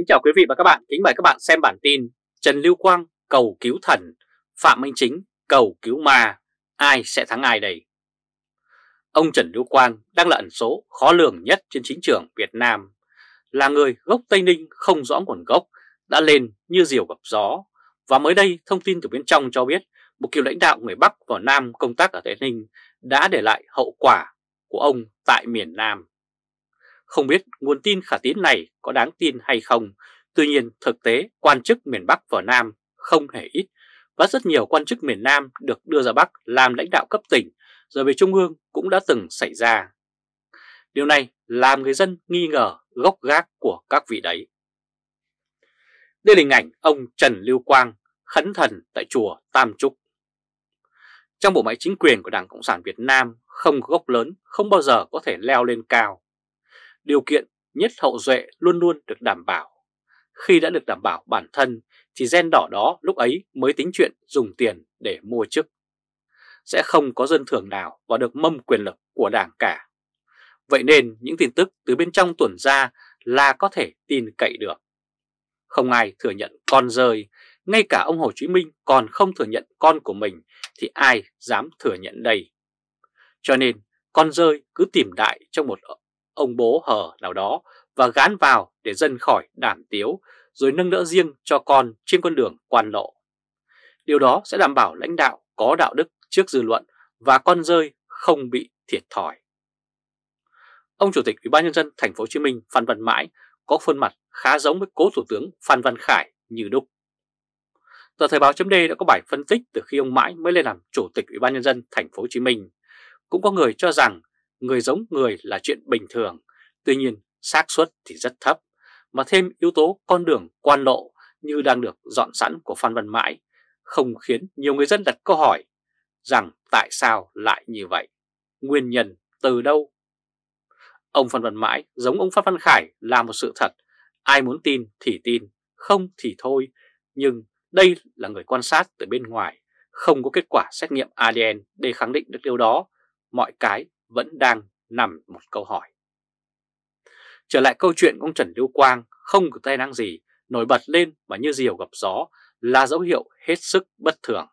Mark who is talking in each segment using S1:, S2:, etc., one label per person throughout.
S1: Kính chào quý vị và các bạn, kính mời các bạn xem bản tin Trần Lưu Quang cầu cứu thần, Phạm Minh Chính cầu cứu ma, ai sẽ thắng ai đây? Ông Trần Lưu Quang đang là ẩn số khó lường nhất trên chính trường Việt Nam, là người gốc Tây Ninh không rõ nguồn gốc, đã lên như diều gặp gió. Và mới đây thông tin từ bên trong cho biết một cựu lãnh đạo người Bắc vào Nam công tác ở Tây Ninh đã để lại hậu quả của ông tại miền Nam. Không biết nguồn tin khả tín này có đáng tin hay không, tuy nhiên thực tế quan chức miền Bắc và Nam không hề ít và rất nhiều quan chức miền Nam được đưa ra Bắc làm lãnh đạo cấp tỉnh rồi về Trung ương cũng đã từng xảy ra. Điều này làm người dân nghi ngờ gốc gác của các vị đấy. Đây là hình ảnh ông Trần Lưu Quang khấn thần tại chùa Tam Trúc. Trong bộ máy chính quyền của Đảng Cộng sản Việt Nam không có gốc lớn, không bao giờ có thể leo lên cao điều kiện nhất hậu duệ luôn luôn được đảm bảo. Khi đã được đảm bảo bản thân thì gen đỏ đó lúc ấy mới tính chuyện dùng tiền để mua chức. Sẽ không có dân thường nào vào được mâm quyền lực của đảng cả. Vậy nên những tin tức từ bên trong tuần ra là có thể tin cậy được. Không ai thừa nhận con rơi, ngay cả ông Hồ Chí Minh còn không thừa nhận con của mình thì ai dám thừa nhận đây. Cho nên con rơi cứ tìm đại trong một ông bố hờ nào đó và gán vào để dân khỏi đảm tiếu rồi nâng đỡ riêng cho con trên con đường quan lộ. Điều đó sẽ đảm bảo lãnh đạo có đạo đức trước dư luận và con rơi không bị thiệt thòi. Ông Chủ tịch Ủy ban nhân dân thành phố Hồ Chí Minh Phan Văn Mãi có khuôn mặt khá giống với cố Thủ tướng Phan Văn Khải như đúc. Tờ Thời báo .d đã có bài phân tích từ khi ông Mãi mới lên làm Chủ tịch Ủy ban nhân dân thành phố Hồ Chí Minh. Cũng có người cho rằng người giống người là chuyện bình thường, tuy nhiên xác suất thì rất thấp, mà thêm yếu tố con đường quan lộ như đang được dọn sẵn của Phan Văn Mãi, không khiến nhiều người dân đặt câu hỏi rằng tại sao lại như vậy, nguyên nhân từ đâu. Ông Phan Văn Mãi giống ông Phan Văn Khải là một sự thật, ai muốn tin thì tin, không thì thôi, nhưng đây là người quan sát từ bên ngoài, không có kết quả xét nghiệm ADN để khẳng định được điều đó, mọi cái vẫn đang nằm một câu hỏi. Trở lại câu chuyện ông Trần Lưu Quang không có tai năng gì nổi bật lên và như diều gặp gió là dấu hiệu hết sức bất thường.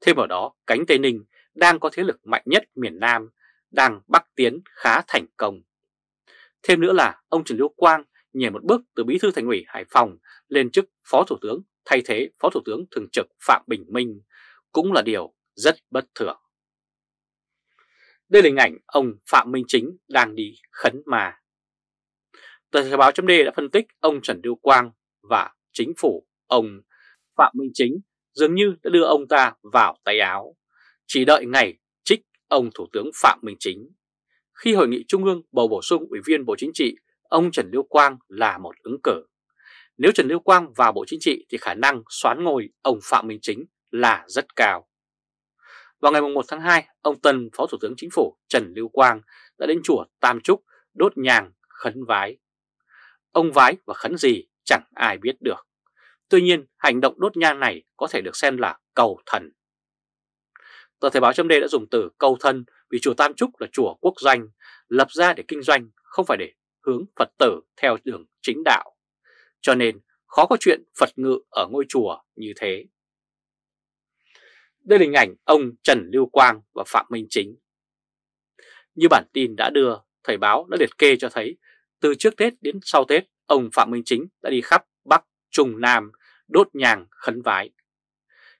S1: Thêm vào đó, cánh Tây Ninh đang có thế lực mạnh nhất miền Nam, đang bắc tiến khá thành công. Thêm nữa là ông Trần Lưu Quang nhảy một bước từ bí thư thành ủy Hải Phòng lên chức phó thủ tướng thay thế phó thủ tướng thường trực Phạm Bình Minh cũng là điều rất bất thường. Đây là hình ảnh ông Phạm Minh Chính đang đi khấn mà. Tờ Thời báo chấm đã phân tích ông Trần Lưu Quang và chính phủ ông Phạm Minh Chính dường như đã đưa ông ta vào tay áo, chỉ đợi ngày trích ông Thủ tướng Phạm Minh Chính. Khi Hội nghị Trung ương bầu bổ sung Ủy viên Bộ Chính trị, ông Trần Lưu Quang là một ứng cử. Nếu Trần Lưu Quang vào Bộ Chính trị thì khả năng xoán ngôi ông Phạm Minh Chính là rất cao. Vào ngày 1 tháng 2, ông Tân, Phó Thủ tướng Chính phủ Trần Lưu Quang đã đến chùa Tam Trúc đốt nhàng khấn vái. Ông vái và khấn gì chẳng ai biết được. Tuy nhiên, hành động đốt nhang này có thể được xem là cầu thần. Tờ Thời báo chấm đã dùng từ cầu thân vì chùa Tam Trúc là chùa quốc doanh, lập ra để kinh doanh, không phải để hướng Phật tử theo đường chính đạo. Cho nên, khó có chuyện Phật ngự ở ngôi chùa như thế. Đây là hình ảnh ông Trần Lưu Quang và Phạm Minh Chính. Như bản tin đã đưa, Thời báo đã liệt kê cho thấy từ trước Tết đến sau Tết, ông Phạm Minh Chính đã đi khắp Bắc, Trung, Nam, đốt nhàng, khấn vái.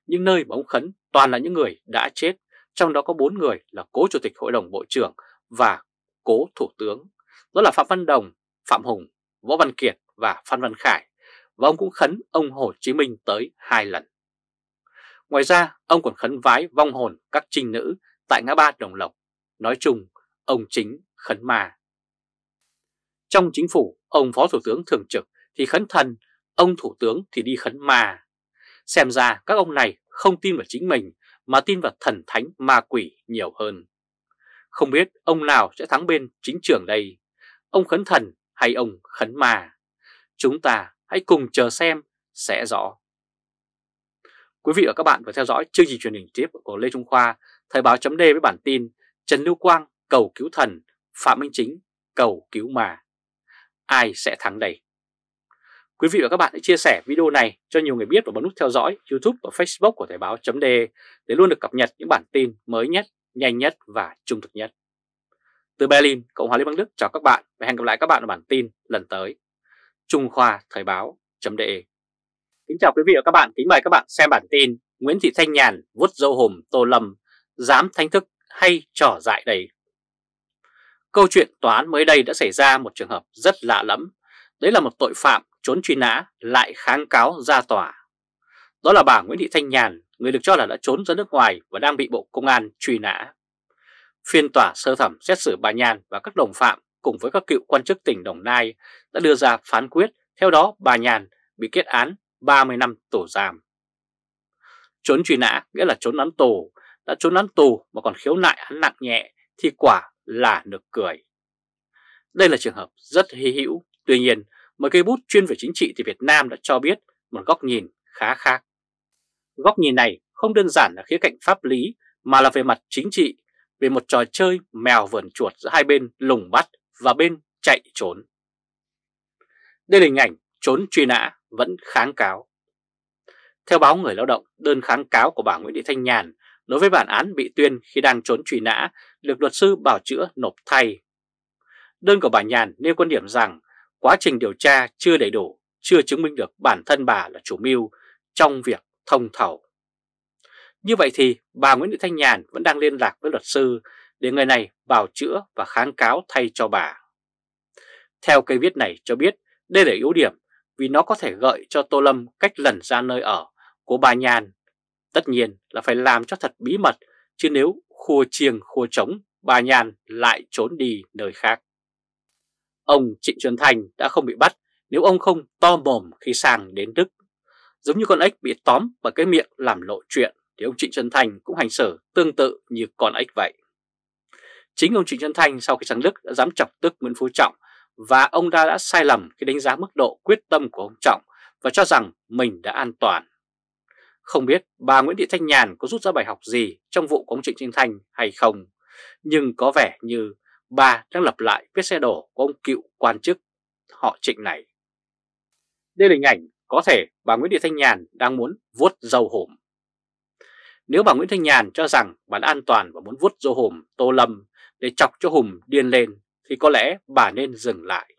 S1: Những nơi mà ông khấn toàn là những người đã chết, trong đó có bốn người là cố chủ tịch hội đồng bộ trưởng và cố thủ tướng. Đó là Phạm Văn Đồng, Phạm Hùng, Võ Văn Kiệt và Phan Văn Khải. Và ông cũng khấn ông Hồ Chí Minh tới hai lần. Ngoài ra, ông còn khấn vái vong hồn các trinh nữ tại ngã ba Đồng Lộc. Nói chung, ông chính khấn ma. Trong chính phủ, ông Phó Thủ tướng Thường trực thì khấn thần, ông Thủ tướng thì đi khấn ma. Xem ra các ông này không tin vào chính mình mà tin vào thần thánh ma quỷ nhiều hơn. Không biết ông nào sẽ thắng bên chính trường đây, ông khấn thần hay ông khấn ma. Chúng ta hãy cùng chờ xem sẽ rõ. Quý vị và các bạn vừa theo dõi chương trình truyền hình tiếp của Lê Trung Khoa, Thời báo chấm với bản tin Trần Lưu Quang cầu cứu thần, Phạm Minh Chính cầu cứu mà. Ai sẽ thắng đây? Quý vị và các bạn hãy chia sẻ video này cho nhiều người biết và bấm nút theo dõi YouTube và Facebook của Thời báo chấm để luôn được cập nhật những bản tin mới nhất, nhanh nhất và trung thực nhất. Từ Berlin, Cộng hòa Liên bang Đức chào các bạn và hẹn gặp lại các bạn ở bản tin lần tới. Trung Khoa Thời báo chấm Kính chào quý vị và các bạn, kính mời các bạn xem bản tin Nguyễn Thị Thanh Nhàn vút dâu hùm Tô Lâm dám thánh thức hay trò dại đầy. Câu chuyện tòa án mới đây đã xảy ra một trường hợp rất lạ lẫm, đấy là một tội phạm trốn truy nã lại kháng cáo ra tòa. Đó là bà Nguyễn Thị Thanh Nhàn, người được cho là đã trốn ra nước ngoài và đang bị Bộ Công an truy nã. Phiên tòa sơ thẩm xét xử bà Nhàn và các đồng phạm cùng với các cựu quan chức tỉnh Đồng Nai đã đưa ra phán quyết, theo đó bà Nhàn bị kết án 30 năm tù giam. Trốn truy nã nghĩa là trốn án tù, đã trốn án tù mà còn khiếu nại án nặng nhẹ thì quả là nực cười. Đây là trường hợp rất hy hữu, tuy nhiên mấy cây bút chuyên về chính trị thì Việt Nam đã cho biết một góc nhìn khá khác. Góc nhìn này không đơn giản là khía cạnh pháp lý mà là về mặt chính trị, về một trò chơi mèo vườn chuột giữa hai bên lùng bắt và bên chạy trốn. Đây là hình ảnh trốn truy nã vẫn kháng cáo. Theo báo Người Lao động, đơn kháng cáo của bà Nguyễn Thị Thanh Nhàn đối với bản án bị tuyên khi đang trốn truy nã được luật sư bảo chữa nộp thay. Đơn của bà Nhàn nêu quan điểm rằng quá trình điều tra chưa đầy đủ, chưa chứng minh được bản thân bà là chủ mưu trong việc thông thầu. Như vậy thì bà Nguyễn Thị Thanh Nhàn vẫn đang liên lạc với luật sư để người này bảo chữa và kháng cáo thay cho bà. Theo cây viết này cho biết đây là ưu điểm vì nó có thể gợi cho Tô Lâm cách lẩn ra nơi ở của bà Nhàn. Tất nhiên là phải làm cho thật bí mật, chứ nếu khua chiêng khua trống, bà Nhàn lại trốn đi nơi khác. Ông Trịnh Xuân Thành đã không bị bắt nếu ông không to mồm khi sang đến Đức. Giống như con ếch bị tóm bởi cái miệng làm lộ chuyện thì ông Trịnh Xuân Thành cũng hành xử tương tự như con ếch vậy. Chính ông Trịnh Xuân Thành sau khi sang Đức đã dám chọc tức Nguyễn Phú Trọng và ông ta đã sai lầm khi đánh giá mức độ quyết tâm của ông Trọng và cho rằng mình đã an toàn. Không biết bà Nguyễn Thị Thanh Nhàn có rút ra bài học gì trong vụ của ông Trịnh Trinh Thanh hay không, nhưng có vẻ như bà đang lập lại vết xe đổ của ông cựu quan chức họ Trịnh này. Đây là hình ảnh có thể bà Nguyễn Thị Thanh Nhàn đang muốn vuốt dâu hổm. Nếu bà Nguyễn Thanh Nhàn cho rằng bà đã an toàn và muốn vuốt dâu hổm Tô Lâm để chọc cho Hùng điên lên thì có lẽ bà nên dừng lại.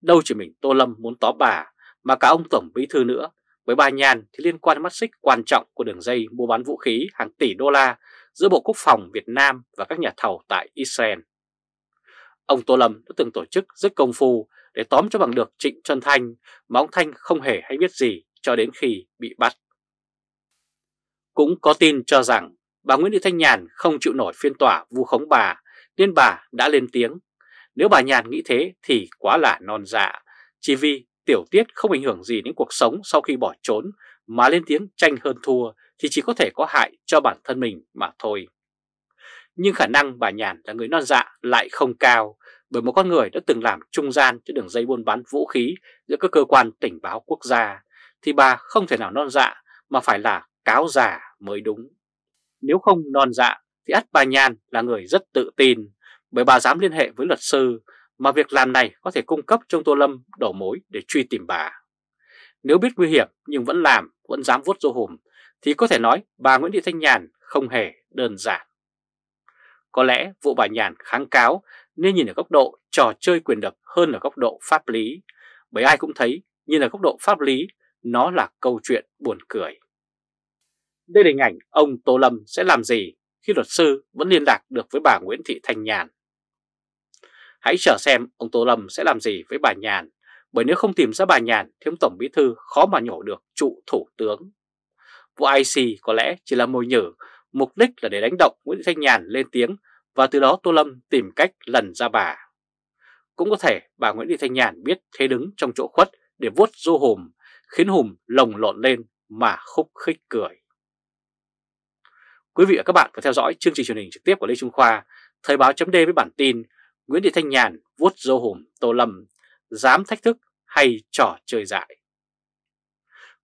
S1: Đâu chỉ mình Tô Lâm muốn tóm bà mà cả ông Tổng Bí Thư nữa. Với bà Nhàn thì liên quan đến mắt xích quan trọng của đường dây mua bán vũ khí hàng tỷ đô la giữa Bộ Quốc phòng Việt Nam và các nhà thầu tại Israel. Ông Tô Lâm đã từng tổ chức rất công phu để tóm cho bằng được Trịnh Xuân Thanh mà ông Thanh không hề hay biết gì cho đến khi bị bắt. Cũng có tin cho rằng bà Nguyễn Thị Thanh Nhàn không chịu nổi phiên tòa vu khống bà nên bà đã lên tiếng nếu bà Nhàn nghĩ thế thì quá là non dạ, chỉ vì tiểu tiết không ảnh hưởng gì đến cuộc sống sau khi bỏ trốn mà lên tiếng tranh hơn thua thì chỉ có thể có hại cho bản thân mình mà thôi. Nhưng khả năng bà Nhàn là người non dạ lại không cao bởi một con người đã từng làm trung gian cho đường dây buôn bán vũ khí giữa các cơ quan tình báo quốc gia thì bà không thể nào non dạ mà phải là cáo già mới đúng. Nếu không non dạ thì ắt bà Nhàn là người rất tự tin bởi bà dám liên hệ với luật sư mà việc làm này có thể cung cấp cho ông Tô Lâm đầu mối để truy tìm bà. Nếu biết nguy hiểm nhưng vẫn làm, vẫn dám vuốt râu hùm thì có thể nói bà Nguyễn Thị Thanh Nhàn không hề đơn giản. Có lẽ vụ bà Nhàn kháng cáo nên nhìn ở góc độ trò chơi quyền lực hơn là góc độ pháp lý, bởi ai cũng thấy nhìn ở góc độ pháp lý nó là câu chuyện buồn cười. Đây là hình ảnh ông Tô Lâm sẽ làm gì khi luật sư vẫn liên lạc được với bà Nguyễn Thị Thanh Nhàn. Hãy chờ xem ông Tô Lâm sẽ làm gì với bà Nhàn, bởi nếu không tìm ra bà Nhàn thì ông Tổng Bí Thư khó mà nhổ được trụ Thủ tướng. Vụ IC có lẽ chỉ là mồi nhử, mục đích là để đánh động Nguyễn Thanh Nhàn lên tiếng và từ đó Tô Lâm tìm cách lần ra bà. Cũng có thể bà Nguyễn Thị Thanh Nhàn biết thế đứng trong chỗ khuất để vuốt du Hùm, khiến Hùm lồng lộn lên mà khúc khích cười. Quý vị và các bạn có theo dõi chương trình truyền hình trực tiếp của Lê Trung Khoa, Thời báo chấm với bản tin Nguyễn Thị Thanh Nhàn vuốt dâu hùm Tô Lâm, dám thách thức hay trò chơi dại.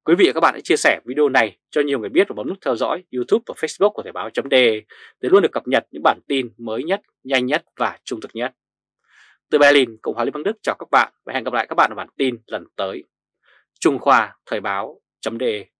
S1: Quý vị và các bạn hãy chia sẻ video này cho nhiều người biết và bấm nút theo dõi YouTube và Facebook của Thời báo .de để luôn được cập nhật những bản tin mới nhất, nhanh nhất và trung thực nhất. Từ Berlin, Cộng hòa Liên bang Đức chào các bạn và hẹn gặp lại các bạn ở bản tin lần tới. Trung Khoa Thời báo .de